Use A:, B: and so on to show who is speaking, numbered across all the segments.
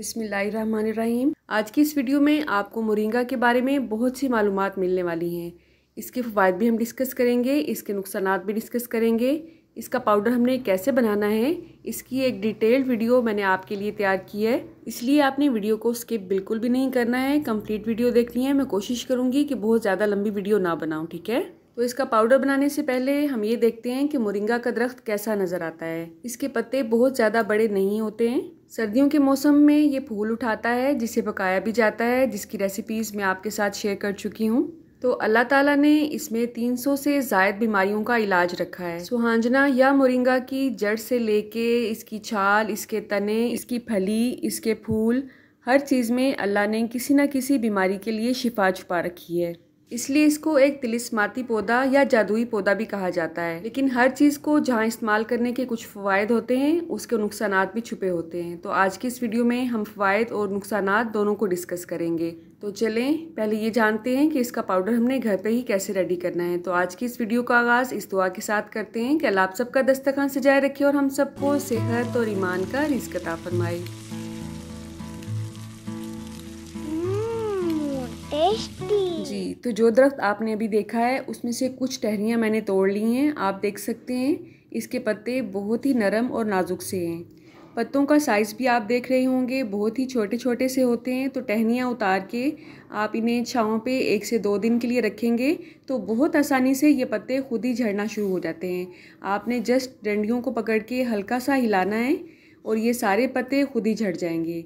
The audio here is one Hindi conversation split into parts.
A: बिसमीम आज की इस वीडियो में आपको मोरिंगा के बारे में बहुत सी मालूम मिलने वाली हैं इसके फवायद भी हम डिस्कस करेंगे इसके नुकसान भी डिस्कस करेंगे इसका पाउडर हमने कैसे बनाना है इसकी एक डिटेल्ड वीडियो मैंने आपके लिए तैयार की है इसलिए आपने वीडियो को स्किप बिल्कुल भी नहीं करना है कंप्लीट वीडियो देखनी है मैं कोशिश करूँगी कि बहुत ज़्यादा लंबी वीडियो ना बनाऊँ ठीक है तो इसका पाउडर बनाने से पहले हम ये देखते हैं कि मोरिंगा का दरख्त कैसा नज़र आता है इसके पत्ते बहुत ज़्यादा बड़े नहीं होते हैं सर्दियों के मौसम में ये फूल उठाता है जिसे पकाया भी जाता है जिसकी रेसिपीज़ मैं आपके साथ शेयर कर चुकी हूँ तो अल्लाह ताला ने इसमें 300 से जायद बीमारियों का इलाज रखा है सुहांजना या मुरिंगा की जड़ से लेके इसकी छाल इसके तने इसकी फली इसके फूल हर चीज़ में अल्लाह ने किसी न किसी बीमारी के लिए शिफा छुपा रखी है इसलिए इसको एक तिलिस्माती पौधा या जादुई पौधा भी कहा जाता है लेकिन हर चीज़ को जहाँ इस्तेमाल करने के कुछ फ़वाद होते हैं उसके नुकसान भी छुपे होते हैं तो आज की इस वीडियो में हम फ़वाद और नुकसान दोनों को डिस्कस करेंगे तो चलें पहले ये जानते हैं कि इसका पाउडर हमने घर पे ही कैसे रेडी करना है तो आज की इस वीडियो का आगाज़ इस दुआ के साथ करते हैं कि अल्लाह आप सबका दस्तखान सजाए रखे और हम सबको सेहत और ईमान का रिस्कता फरमाए टेस्टी mmm, जी तो जो दरख्त आपने अभी देखा है उसमें से कुछ टहनियाँ मैंने तोड़ ली हैं आप देख सकते हैं इसके पत्ते बहुत ही नरम और नाजुक से हैं पत्तों का साइज़ भी आप देख रहे होंगे बहुत ही छोटे छोटे से होते हैं तो टहनियाँ उतार के आप इन्हें छाँव पे एक से दो दिन के लिए रखेंगे तो बहुत आसानी से ये पत्ते खुद ही झड़ना शुरू हो जाते हैं आपने जस्ट डंडियों को पकड़ के हल्का सा हिलाना है और ये सारे पत्ते खुद ही झड़ जाएंगे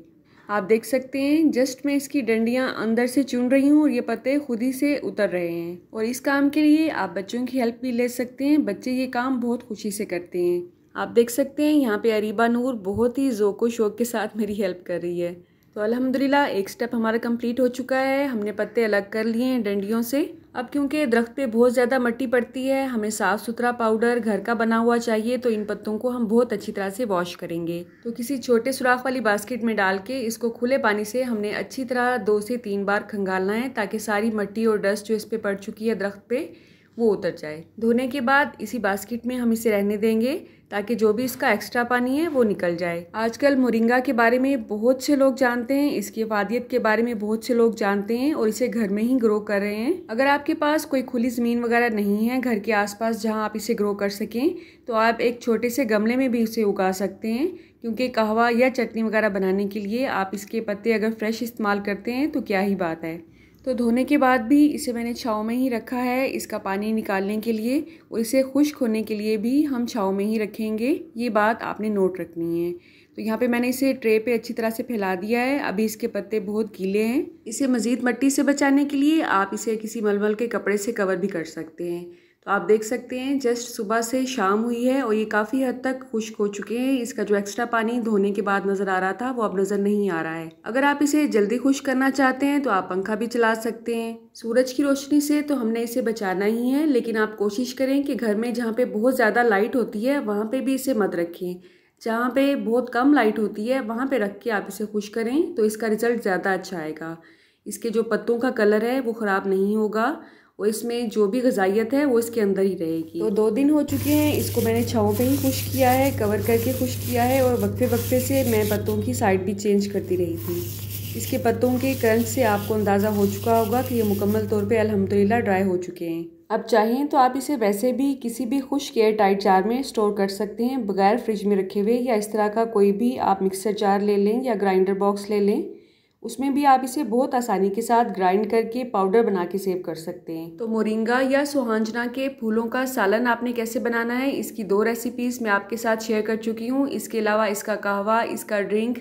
A: आप देख सकते हैं जस्ट मैं इसकी डंडियाँ अंदर से चुन रही हूँ और ये पत्ते खुद ही से उतर रहे हैं और इस काम के लिए आप बच्चों की हेल्प भी ले सकते हैं बच्चे ये काम बहुत खुशी से करते हैं आप देख सकते हैं यहाँ पे अरीबा नूर बहुत ही ज़ोको शौक के साथ मेरी हेल्प कर रही है तो अलहमदिल्ला एक स्टेप हमारा कम्प्लीट हो चुका है हमने पत्ते अलग कर लिए हैं डंडियों से अब क्योंकि दरख्त पे बहुत ज़्यादा मट्टी पड़ती है हमें साफ़ सुथरा पाउडर घर का बना हुआ चाहिए तो इन पत्तों को हम बहुत अच्छी तरह से वॉश करेंगे तो किसी छोटे सुराख वाली बास्केट में डाल के इसको खुले पानी से हमने अच्छी तरह दो से तीन बार खंगालना है ताकि सारी मट्टी और डस्ट जो इस पर पड़ चुकी है दरख्त पे वो उतर जाए धोने के बाद इसी बास्केट में हम इसे रहने देंगे ताकि जो भी इसका एक्स्ट्रा पानी है वो निकल जाए आजकल मोरिंगा के बारे में बहुत से लोग जानते हैं इसकी वादियत के बारे में बहुत से लोग जानते हैं और इसे घर में ही ग्रो कर रहे हैं अगर आपके पास कोई खुली ज़मीन वगैरह नहीं है घर के आसपास जहाँ आप इसे ग्रो कर सकें तो आप एक छोटे से गमले में भी इसे उगा सकते हैं क्योंकि कहवा या चटनी वगैरह बनाने के लिए आप इसके पत्ते अगर फ्रेश इस्तेमाल करते हैं तो क्या ही बात है तो धोने के बाद भी इसे मैंने छाव में ही रखा है इसका पानी निकालने के लिए और इसे खुश्क होने के लिए भी हम छाव में ही रखेंगे ये बात आपने नोट रखनी है तो यहाँ पे मैंने इसे ट्रे पे अच्छी तरह से फैला दिया है अभी इसके पत्ते बहुत गीले हैं इसे मज़ीद मट्टी से बचाने के लिए आप इसे किसी मलमल के कपड़े से कवर भी कर सकते हैं तो आप देख सकते हैं जस्ट सुबह से शाम हुई है और ये काफ़ी हद तक खुश्क हो चुके हैं इसका जो एक्स्ट्रा पानी धोने के बाद नज़र आ रहा था वो अब नज़र नहीं आ रहा है अगर आप इसे जल्दी खुश्क करना चाहते हैं तो आप पंखा भी चला सकते हैं सूरज की रोशनी से तो हमने इसे बचाना ही है लेकिन आप कोशिश करें कि घर में जहाँ पर बहुत ज़्यादा लाइट होती है वहाँ पर भी इसे मत रखें जहाँ पर बहुत कम लाइट होती है वहाँ पर रख के आप इसे खुश करें तो इसका रिज़ल्ट ज़्यादा अच्छा आएगा इसके जो पत्तों का कलर है वो ख़राब नहीं होगा और इसमें जो भी गजाइत है वो इसके अंदर ही रहेगी तो दो दिन हो चुके हैं इसको मैंने छाव पे ही खुश किया है कवर करके खुश किया है और वक्फे वक्फे से मैं पत्तों की साइड भी चेंज करती रही थी इसके पत्तों के क्रंच से आपको अंदाज़ा हो चुका होगा कि ये मुकम्मल तौर पे अल्हम्दुलिल्लाह ड्राई हो चुके हैं अब चाहें तो आप इसे वैसे भी किसी भी खुश्क एयर टाइट जार में स्टोर कर सकते हैं बगैर फ्रिज में रखे हुए या इस तरह का कोई भी आप मिक्सर जार ले लें या ग्राइंडर बॉक्स ले लें उसमें भी आप इसे बहुत आसानी के साथ ग्राइंड करके पाउडर बना के सेव कर सकते हैं तो मोरिंगा या सुहांजना के फूलों का सालन आपने कैसे बनाना है इसकी दो रेसिपीज़ मैं आपके साथ शेयर कर चुकी हूँ इसके अलावा इसका कहवा इसका ड्रिंक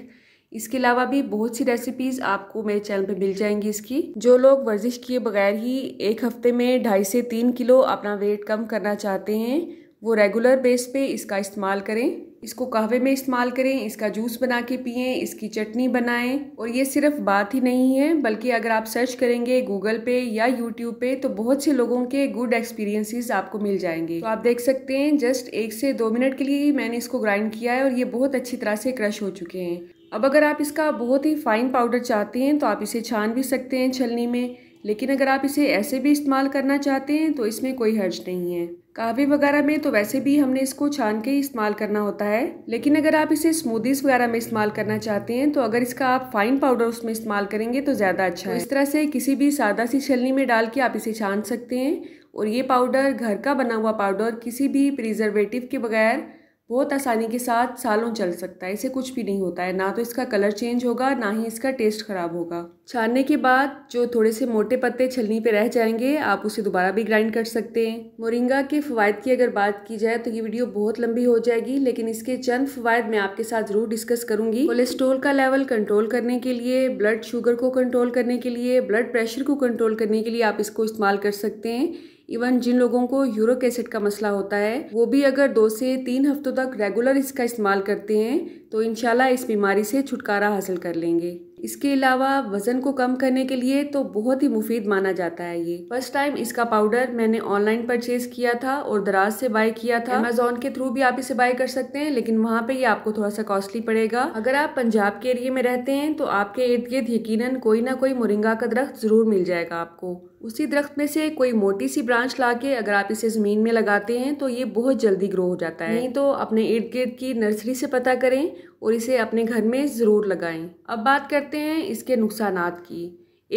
A: इसके अलावा भी बहुत सी रेसिपीज़ आपको मेरे चैनल पे मिल जाएंगी इसकी जो लोग वर्जिश किए बगैर ही एक हफ्ते में ढाई से तीन किलो अपना वेट कम करना चाहते हैं वो रेगुलर बेस पे इसका इस्तेमाल करें इसको कहवे में इस्तेमाल करें इसका जूस बना के पिए इसकी चटनी बनाएं और ये सिर्फ बात ही नहीं है बल्कि अगर आप सर्च करेंगे गूगल पे या यूट्यूब पे तो बहुत से लोगों के गुड एक्सपीरियंसेस आपको मिल जाएंगे तो आप देख सकते हैं जस्ट एक से दो मिनट के लिए मैंने इसको ग्राइंड किया है और ये बहुत अच्छी तरह से क्रश हो चुके हैं अब अगर आप इसका बहुत ही फाइन पाउडर चाहते हैं तो आप इसे छान भी सकते हैं छलनी में लेकिन अगर आप इसे ऐसे भी इस्तेमाल करना चाहते हैं तो इसमें कोई हर्ज नहीं है कहवे वगैरह में तो वैसे भी हमने इसको छान के ही इस्तेमाल करना होता है लेकिन अगर आप इसे स्मूदीज वगैरह में इस्तेमाल करना चाहते हैं तो अगर इसका आप फाइन पाउडर उसमें इस्तेमाल करेंगे तो ज़्यादा अच्छा है तो इस तरह से किसी भी सादा सी छलनी में डाल के आप इसे छान सकते हैं और ये पाउडर घर का बना हुआ पाउडर किसी भी प्रिजर्वेटिव के बगैर बहुत आसानी के साथ सालों चल सकता है इसे कुछ भी नहीं होता है ना तो इसका कलर चेंज होगा ना ही इसका टेस्ट ख़राब होगा छानने के बाद जो थोड़े से मोटे पत्ते छलनी पे रह जाएंगे आप उसे दोबारा भी ग्राइंड कर सकते हैं मोरिंगा के फ़वाद की अगर बात की जाए तो ये वीडियो बहुत लंबी हो जाएगी लेकिन इसके चंद फ़वाद मैं आपके साथ ज़रूर डिस्कस करूँगी कोलेस्ट्रोल का लेवल कंट्रोल करने के लिए ब्लड शुगर को कंट्रोल करने के लिए ब्लड प्रेशर को कंट्रोल करने के लिए आप इसको इस्तेमाल कर सकते हैं इवन जिन लोगों को यूरिक एसिड का मसला होता है वो भी अगर दो से तीन हफ्तों तक रेगुलर इसका इस्तेमाल करते हैं तो इन इस बीमारी से छुटकारा हासिल कर लेंगे इसके अलावा वज़न को कम करने के लिए तो बहुत ही मुफीद माना जाता है ये फर्स्ट टाइम इसका पाउडर मैंने ऑनलाइन परचेज़ किया था और दराज से बाय किया था अमेजोन के थ्रू भी आप इसे बाय कर सकते हैं लेकिन वहाँ पे ये आपको थोड़ा सा कॉस्टली पड़ेगा अगर आप पंजाब के एरिए में रहते हैं तो आपके इर्द गिर्द यकीन कोई ना कोई मुरिंगा का दरख्त ज़रूर मिल जाएगा आपको उसी दरख्त में से कोई मोटी सी ब्रांच ला के अगर आप इसे ज़मीन में लगाते हैं तो ये बहुत जल्दी ग्रो हो जाता है नहीं तो अपने इर्द गिर्द की नर्सरी से पता करें और इसे अपने घर में ज़रूर लगाएं अब बात करते हैं इसके नुकसान की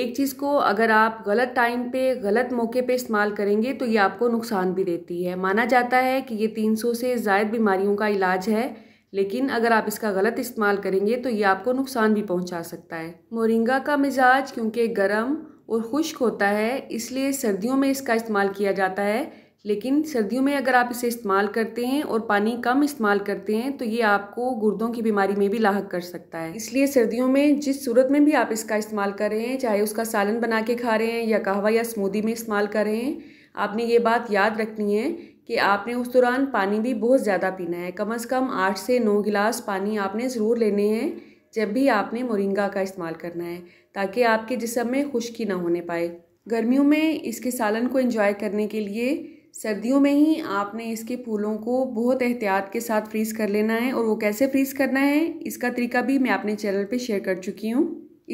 A: एक चीज़ को अगर आप गलत टाइम पे गलत मौके पे इस्तेमाल करेंगे तो ये आपको नुकसान भी देती है माना जाता है कि ये 300 से ज़ायद बीमारियों का इलाज है लेकिन अगर आप इसका गलत इस्तेमाल करेंगे तो ये आपको नुकसान भी पहुंचा सकता है मोरिंगा का मिजाज क्योंकि गर्म और खुश्क होता है इसलिए सर्दियों में इसका इस्तेमाल किया जाता है लेकिन सर्दियों में अगर आप इसे इस्तेमाल करते हैं और पानी कम इस्तेमाल करते हैं तो ये आपको गुर्दों की बीमारी में भी लाक कर सकता है इसलिए सर्दियों में जिस सूरत में भी आप इसका इस्तेमाल कर रहे हैं चाहे उसका सालन बना के खा रहे हैं या कहवा या स्मूदी में इस्तेमाल कर रहे हैं आपने ये बात याद रखनी है कि आपने उस दौरान पानी भी बहुत ज़्यादा पीना है कम अज़ कम आठ से नौ गिलास पानी आपने ज़रूर लेने हैं जब भी आपने मोरिंगा का इस्तेमाल करना है ताकि आपके जिसम में खुश्की ना होने पाए गर्मियों में इसके सालन को इंजॉय करने के लिए सर्दियों में ही आपने इसके फूलों को बहुत एहतियात के साथ फ्रीज़ कर लेना है और वो कैसे फ्रीज़ करना है इसका तरीका भी मैं अपने चैनल पे शेयर कर चुकी हूँ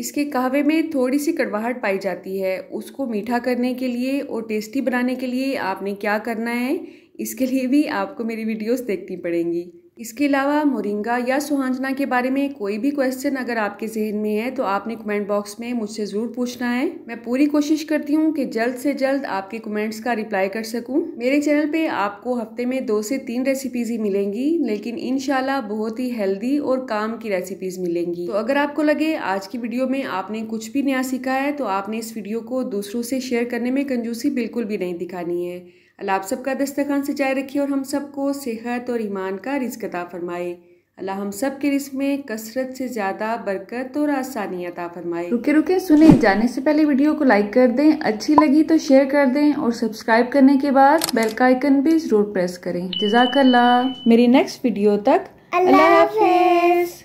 A: इसके कहवे में थोड़ी सी कड़वाहट पाई जाती है उसको मीठा करने के लिए और टेस्टी बनाने के लिए आपने क्या करना है इसके लिए भी आपको मेरी वीडियोस देखनी पड़ेंगी इसके अलावा मोरिंगा या सुहांजना के बारे में कोई भी क्वेश्चन अगर आपके जहन में है तो आपने कमेंट बॉक्स में मुझसे ज़रूर पूछना है मैं पूरी कोशिश करती हूँ कि जल्द से जल्द आपके कमेंट्स का रिप्लाई कर सकूँ मेरे चैनल पे आपको हफ्ते में दो से तीन रेसिपीज़ ही मिलेंगी लेकिन इन बहुत ही हेल्दी और काम की रेसिपीज़ मिलेंगी तो अगर आपको लगे आज की वीडियो में आपने कुछ भी नया सीखा है तो आपने इस वीडियो को दूसरों से शेयर करने में कंजूसी बिल्कुल भी नहीं दिखानी है अल्लाह आप सबका दस्तखान से जाए रखिए और हम सबको सेहत और ईमान का रिज्क अता फरमाए अल्लाह हम सब के रिस्क में कसरत से ज़्यादा बरकत और आसानी अता फरमाए रुके रुके सुने जाने से पहले वीडियो को लाइक कर दें अच्छी लगी तो शेयर कर दें और सब्सक्राइब करने के बाद बेल का आइकन भी ज़रूर प्रेस करें जजाक मेरी नेक्स्ट वीडियो तक अल्लाह हाफिज़